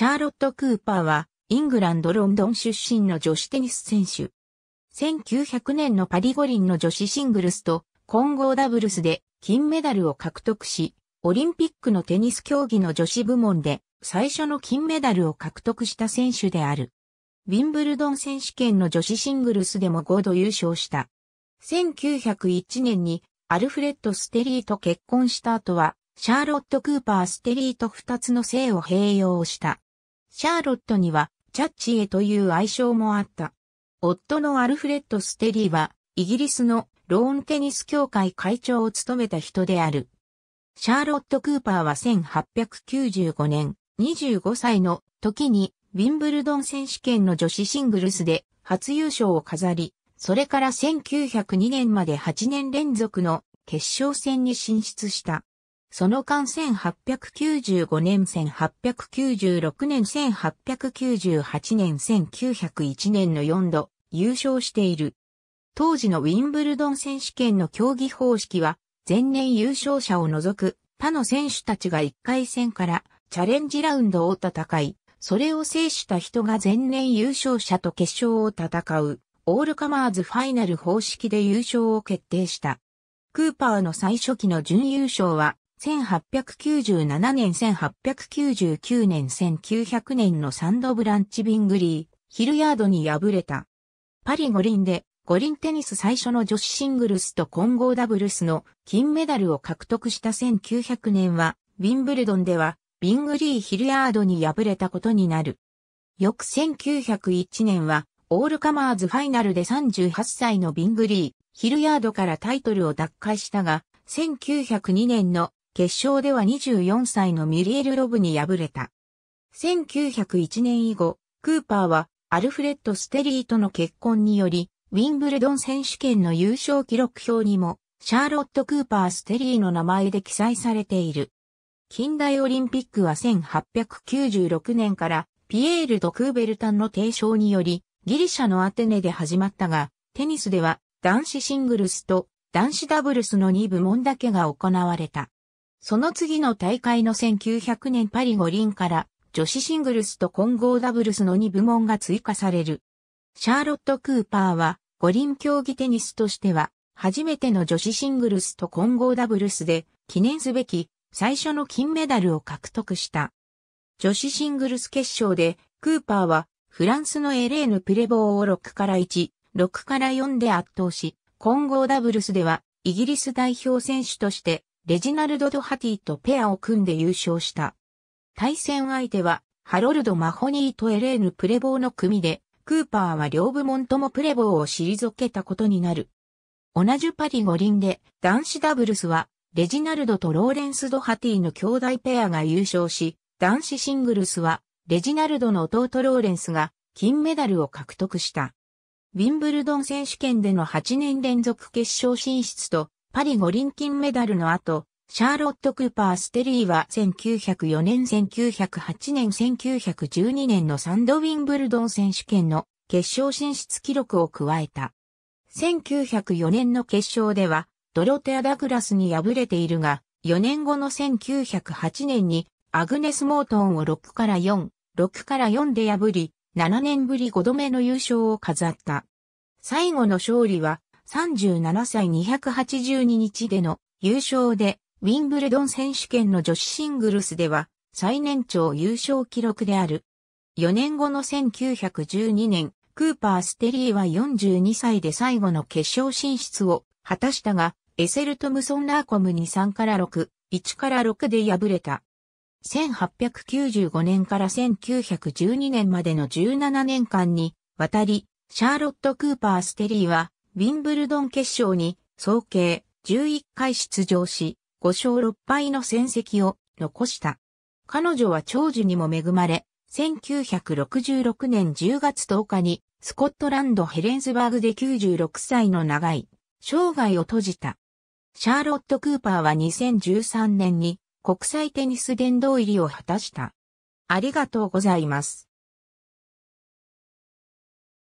シャーロット・クーパーは、イングランド・ロンドン出身の女子テニス選手。1900年のパリ五輪の女子シングルスと混合ダブルスで金メダルを獲得し、オリンピックのテニス競技の女子部門で最初の金メダルを獲得した選手である。ウィンブルドン選手権の女子シングルスでも5度優勝した。1901年にアルフレッド・ステリーと結婚した後は、シャーロット・クーパー・ステリーと2つの姓を併用した。シャーロットにはチャッチエという愛称もあった。夫のアルフレッド・ステリーは、イギリスのローンテニス協会会長を務めた人である。シャーロット・クーパーは1895年、25歳の時に、ウィンブルドン選手権の女子シングルスで初優勝を飾り、それから1902年まで8年連続の決勝戦に進出した。その間1895年1896年1898年1901年の4度優勝している。当時のウィンブルドン選手権の競技方式は前年優勝者を除く他の選手たちが1回戦からチャレンジラウンドを戦い、それを制した人が前年優勝者と決勝を戦う、オールカマーズファイナル方式で優勝を決定した。クーパーの最初期の準優勝は、1897年、1899年、1900年のサンドブランチビングリー、ヒルヤードに敗れた。パリ五輪で五輪テニス最初の女子シングルスと混合ダブルスの金メダルを獲得した1900年は、ウィンブルドンではビングリー・ヒルヤードに敗れたことになる。翌1901年は、オールカマーズファイナルで38歳のビングリー、ヒルヤードからタイトルを奪回したが、1902年の決勝では24歳のミリエル・ロブに敗れた。1901年以後、クーパーはアルフレッド・ステリーとの結婚により、ウィンブルドン選手権の優勝記録表にも、シャーロット・クーパー・ステリーの名前で記載されている。近代オリンピックは1896年からピエール・ド・クーベルタンの提唱によりギリシャのアテネで始まったが、テニスでは男子シングルスと男子ダブルスの2部門だけが行われた。その次の大会の1900年パリ五輪から女子シングルスと混合ダブルスの2部門が追加される。シャーロット・クーパーは五輪競技テニスとしては初めての女子シングルスと混合ダブルスで記念すべき最初の金メダルを獲得した。女子シングルス決勝でクーパーはフランスのエレーヌ・プレボーを6から1、6から4で圧倒し、混合ダブルスではイギリス代表選手としてレジナルド・ドハティとペアを組んで優勝した。対戦相手は、ハロルド・マホニーとエレーヌ・プレボーの組で、クーパーは両部門ともプレボーを退けたことになる。同じパリ五輪で、男子ダブルスは、レジナルドとローレンス・ドハティの兄弟ペアが優勝し、男子シングルスは、レジナルドの弟ローレンスが金メダルを獲得した。ウィンブルドン選手権での8年連続決勝進出とパリ五輪金メダルの後、シャーロット・クーパー・ステリーは1904年1908年1912年のサンドウィンブルドン選手権の決勝進出記録を加えた。1904年の決勝では、ドロテア・ダグラスに敗れているが、4年後の1908年に、アグネス・モートンを6から4、6から4で破り、7年ぶり5度目の優勝を飾った。最後の勝利は、37歳282日での優勝で、ウィンブルドン選手権の女子シングルスでは、最年長優勝記録である。4年後の1912年、クーパー・ステリーは42歳で最後の決勝進出を果たしたが、エセル・トムソン・ラーコムに3から6、1から6で敗れた。1895年から1912年までの17年間に、わたり、シャーロット・クーパー・ステリーは、ウィンブルドン決勝に総計11回出場し、5勝6敗の戦績を残した。彼女は長寿にも恵まれ、1966年10月10日にスコットランドヘレンズバーグで96歳の長い生涯を閉じた。シャーロット・クーパーは2013年に国際テニス殿堂入りを果たした。ありがとうございます。